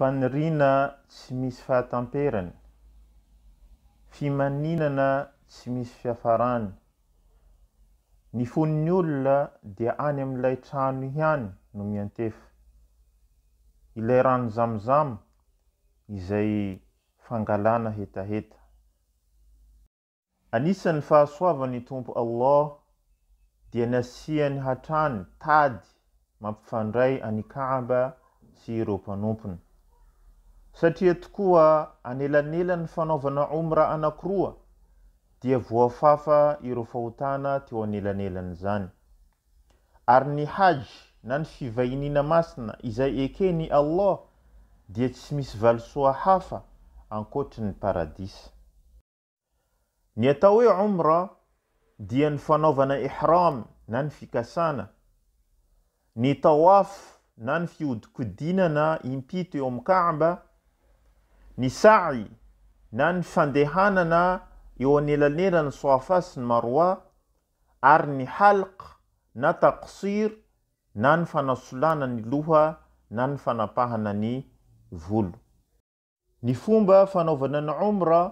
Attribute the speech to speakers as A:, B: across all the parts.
A: fanyrina tsy misy fahatamperany fimaninana tsy misy fiafarany ny fono'ny olona dia any am''ilay trano hi any no miantefa ilay rano zamozamo izay fangalana hetaheta anisan'ny fahasoavany tompo allah dia nasiany hatrany tady mampifandray any kaba sy ireo mpanompony satria tokoa anelanelan'ny fanaovana omra anankiroa dia voafafa ireo fahotana teo anelanelan' zany ary ny hadje na ny fivahinina masina izay ekeny allah dia tsy misy valosoa hafa ankoatrin'ny paradisy ny atao hoe omra dia ny fanaovana ihramy na ny fikasana ny taoafo na ny fiodikodinana impy teo am'nkaba ny say na ny fandehanana eo anelanelan'ny soafasy ny maroa ary ny halik na taksiry na ny fanasolana ny loha na ny fanapahana ny volo ny fomba fanaovana ny omra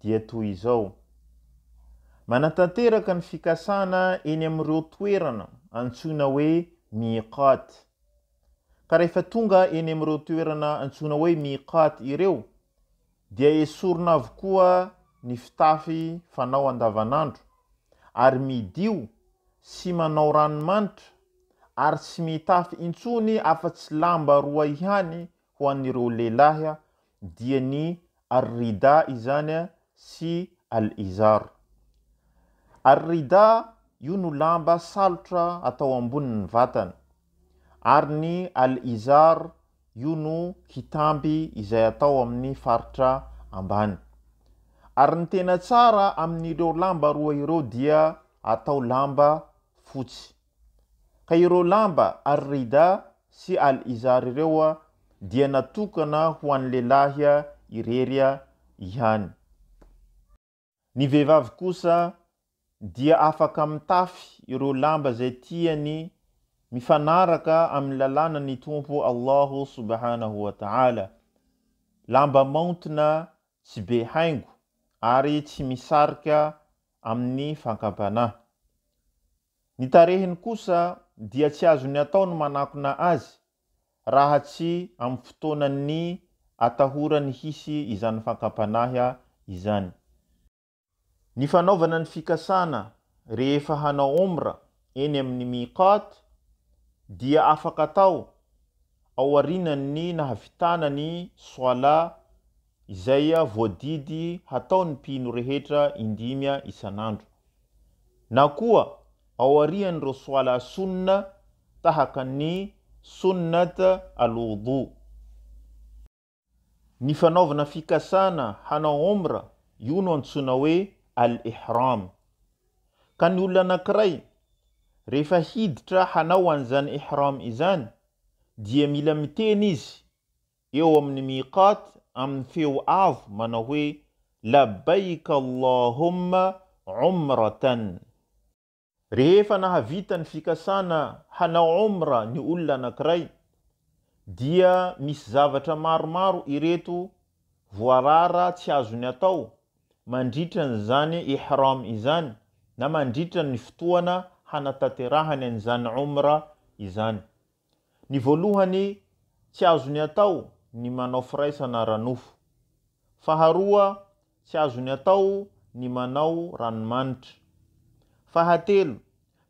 A: dia toy izao manatanteraka ny fikasana eny amin'ireo toerana antsoina hoe mikaty karaha efa tonga eny ami'ireo toerana antsoina hoe mikaty ireo dia esorona avokoa ny fitafy fanao andavanandro ary midio sy manao ranomanitra ary tsy mitafy intsony afa-tsy lamba roa ihany ho an'reo lehilahya dia ny arrida izany a sy al izar arrida io no lamba salotra atao amboni'ny vatany ary ny al izar io no hitamby izay atao amin'ny faritra ambany ary ny tena tsara amin'ireo lamba roa ireo dia atao lamba fotsy ka ireo lamba alrida sy ali izary ireo a dia natokana ho an' lelahya irery a ihany ny vehivavy kosa dia afaka mitafy ireo lamba zay tiany mifanaraka amin'ny lalàna ny tompo allaho sobhanah wa taala lamba maontina tsy be haingo ary tsy misarika amin'ny fankapanahy ny tarehiny kosa dia tsy azony ataony manakona azy raha tsy amny fotoananny atahorany hisy izany fankampanahy a izany ny fanaovana ny fikasana rehefa hanao omra eny amin'ny mikaty dia afaka atao ao arinan ny nahafitanany soala izaya voadidy hatao ny pino rehetra indimy a isan'andro na koa ao arihan' reo soala sonna tahakyanny sunnata al wodo ny fanaovana fikasana hanao ombra io no antsoina hoe al ihram ka ny olona anankiray rehefa hiditra hanao an'izany ehramy izany dia mila miteny izy eo amin'ny mikate amin'ny feo avo manao hoe labbaikaallahomma omratan rehefa nahavita ny fikasana hanao omra ny olona anankiray dia misy zavatra maromaro ireto voarara tsy azony atao mandritran' zany ehramy izany na mandritra ny fotoana hanataterahany an'izany omra izany ny voalohany tsy azony atao ny manao firaisana ranofo faharoa tsy azony atao ny manao ranomanitra fahatelo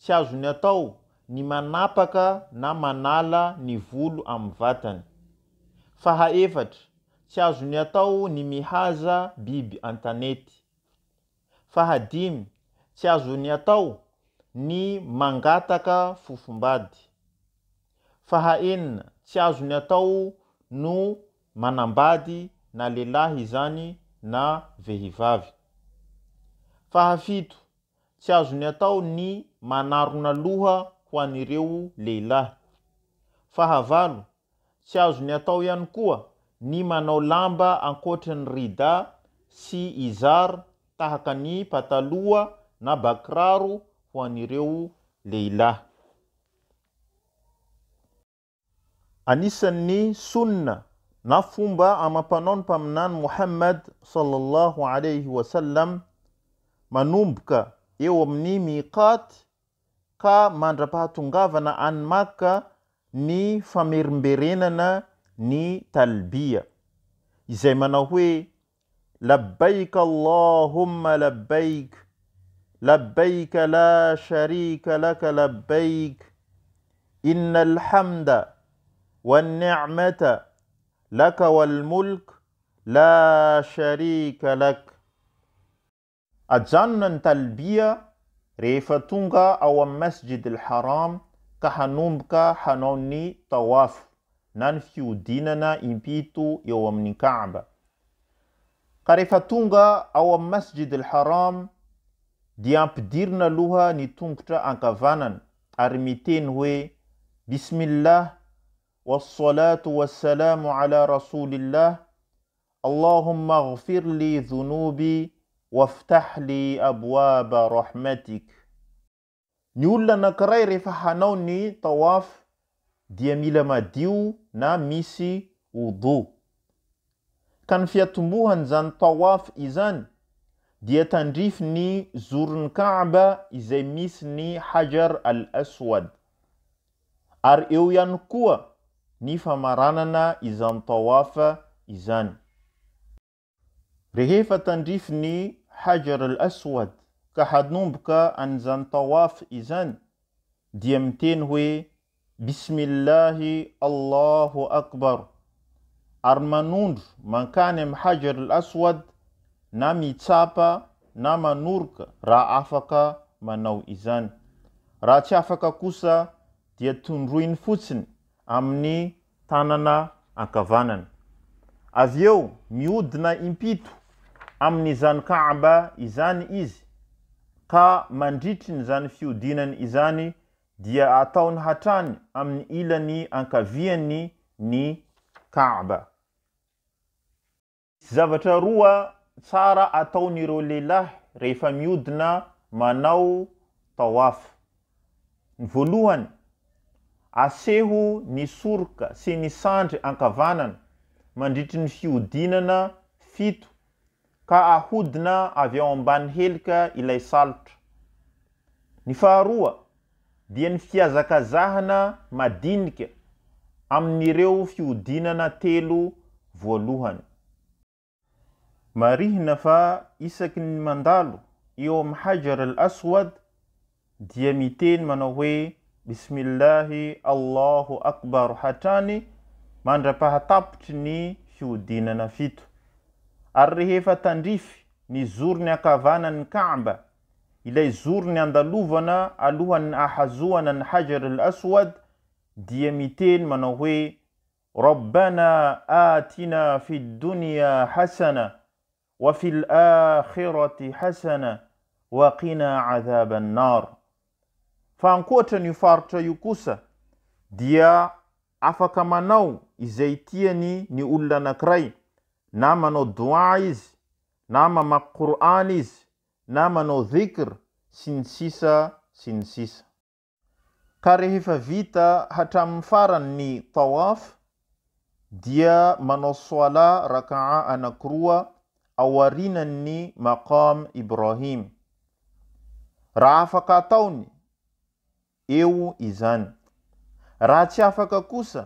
A: tsy azony atao ny manapaka na manala ny volo amny vatany faha efatra tsy azony atao ny mihaza biby antanety fahadimy tsy azony atao ny mangataka fofombady faha enina tsy azony atao no manambady na lelahy zany na vehivavy fahafito tsy azony atao ny manarona loha ho an'reo lehilahy fahavalo tsy azony atao ihany koa ny manao lamba ankotriny rida sy izara tahaky ny pataloha na bakiraro anireo lehilahy anisan''ny sonna na fomba amam-panao ny mpaminano mohammad sall allahu alaihi wasallam manomboka eo amin'ny mikaty ka mandra-pahatongavana anymaka ny famerimberenana ny talbiha izay manao hoe labbaika allahumma labbaik لبيك لا شريك لك لبيك إن الحمد والنعمة لك والملك لا شريك لك أجنن تلبية ريفتونغا أو مسجد الحرام كحنومبكا حنوني طواف ننفيو ديننا إمبيتو يوم نكعب قريفتونغا أو مسجد الحرام dia ampidirina aloha ny tongotra ankavanana ary miteny hoe bismi llah wassalato wassalamo ala rasolillah allahomma afir li zunoby waftah li aboaba rahmatik ny olona anank'iray rehefa hanao ny taoafy dia mila madio na misy wodo ka ny fiatombohan' zany tawafy izany دي تنريفني زور الكعبة إذا ميسني حجر الأسود أر إيو كوا نيفا مراننا إذا طوافة إذا رهيفة تنريفني حجر الأسود كحد نوبك أن زن طواف إذن ديمتين هو بسم الله الله أكبر أرمانونج من كان حجر الأسود na mitsapa na manoroka raha afaka manao izany raha tsy afaka kosa dia tondroiny fotsiny amin'ny tanana ankavanany avy eo miodina impito amin'izany kaba izany izy ka mandritriny zany fiodinany izany dia ataony hatrany ami'ny ilany ankaviany ny kaba tsy zavatra roa tsara ataonireo lehilahy rehefa miodina manao tao afa ny voalohany aseho ny soroka sy ny sandry ankavanana mandritry ny fiodinana fito ka ahodina avy ao amban'ny helika ilay salotra ny faharoa dia ny fiazakazahana madinika amin'ireo fiodinana telo voalohany marihina fa isaky ny mandalo eo am'y hagaral asoad dia miteny manao hoe bismillah allahu akbaro hatrany mandra-pahatapitry ny fiodinana fito ary rehefa tandrify ny zoro ny akavana ny kaba ilay zoro ny andalovana alohan'ny ahazoana ny hagaral asoad dia miteny manao hoe rabbana atina fiddonia hasana oafil ahiraty hasana oakina azaba annar fa ankoatra ny ofarotra io kosa dia afaka manao izay tiany ny olona anankiray na manao doan izy na mamaky qourany izy na manao dvikra sy ny sisa sy ny sisa ka rehefa vita hatraminny farany ny taoafy dia manao soila rakaa anakiroa ao arinan ny makamy ibrahima raha afaky ataony eo izany raha tsy afaka kosa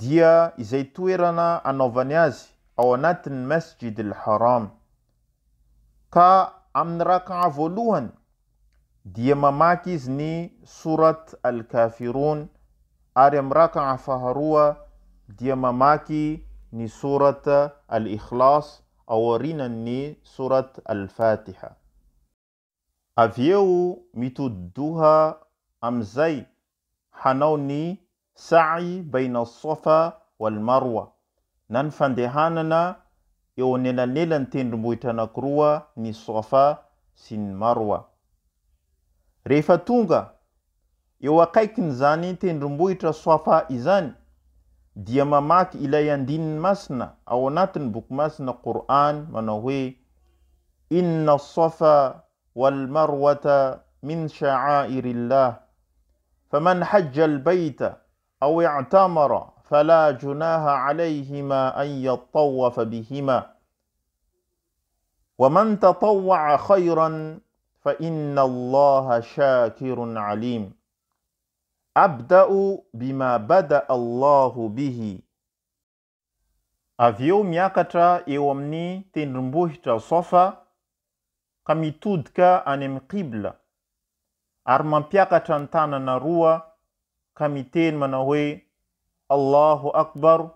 A: dia izay toerana anaovany azy ao anatiny masjid lharam ka am'ny rakana voalohany dia mamaky izy ny soraty al kafiron ary amy ra kana faharoa dia mamaky ny sorat al ihlasy aoarinan'ny soraty alfatiha avyeo mitodi-doha am'izay hanao ny sary bain'asafa walmaroa na ny fandehanana eo anelanela ny tendrombohitra anankiroa ny safa sy ny maroa rehefa tonga eo akaikyn'izany tendrombohitra safa izany diama mak ila yandin masna awonatin buk masna qur'an manawe inna safa wal marwata من شعائر الله فمن حج البيت او اعتمر فلا جناها عليهما ان يطوف بهما ومن تطوع خيرا فان الله شاكر عليم adao bima badaallaho bih avy eo miakatra eo amin'ny tendrom-bohitra sofa ka mitodika any amin'ny kibla ary mampiakatra ny tanana roa ka miteny manao hoe allaho akbaro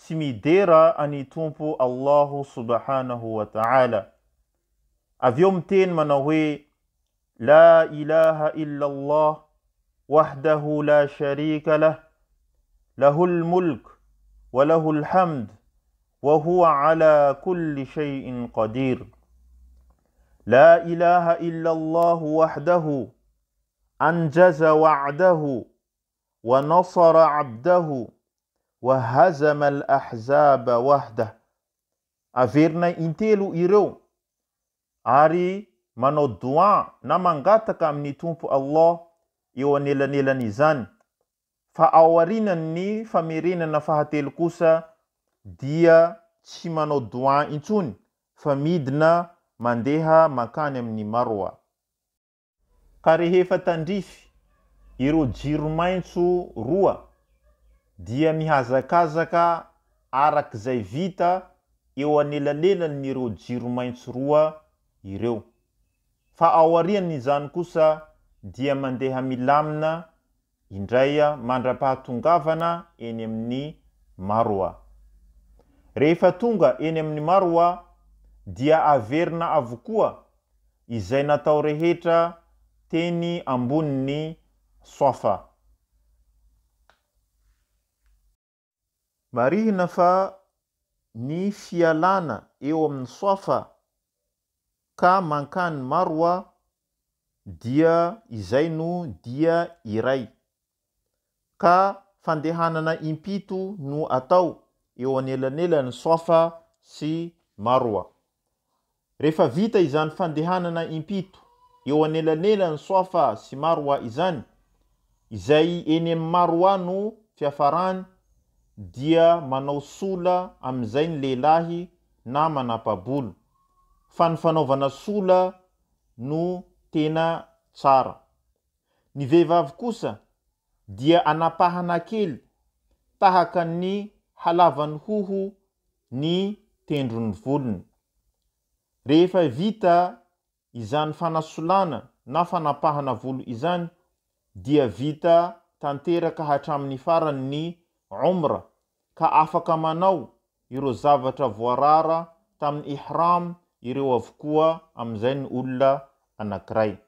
A: sy midera any tompo allaho sobhanahu wataala avy eo miteny manao hoe la ilaha illaallah وحده لا شريك له له الملك وله الحمد وهو على كل شيء قدير لا اله الا الله وحده انجز وعده ونصر عبده وهزم الاحزاب وحده افيرنا انتيلو ايرو اري منو دوان نمان mangataka amin'ny tompo الله eo anelanelan' izany fa ao arinan ny famerenana fahatelo kosa dia tsy manao doan intsony fa midina mandeha makany amin'ny maroa ka rehefa tandrify ireo jiro maintso roa dia mihazakazaka arak'zay vita eo anelanelan nyreo jiro maintso roa ireo fa ao arinan'izany kosa dia mandeha milamina indraya mandra-pahatongavana eny amin'ny maroa rehefa tonga eny amin'ny maroa dia averina avokoa izay natao rehetra teny amboni'ny soafa marihina fa ny fialana eo amin'ny soafa ka mankany maroa dia izay no dia iray ka fandehanana impito no atao eo anelanelany soafa sy maroa rehefa vita izany fandehanana impito eo anelanelany soafa sy maroa izany izay eny am'y maroa no fiafarany dia manao sola am'izay ny lehilahy na manapabolo fa ny fanaovana sola no tena tsara ny vehivavy kosa dia anapahana kely tahakan ny halavany hoho ny tendrony volony rehefa vita izany fanasolana na fanapahana volo izany dia vita tanteraka hatramin'ny farany ny omra ka afaka manao ireo zavatra voarara tamin'ny ihram ireo avokoa am'izay ny olona Ana cry.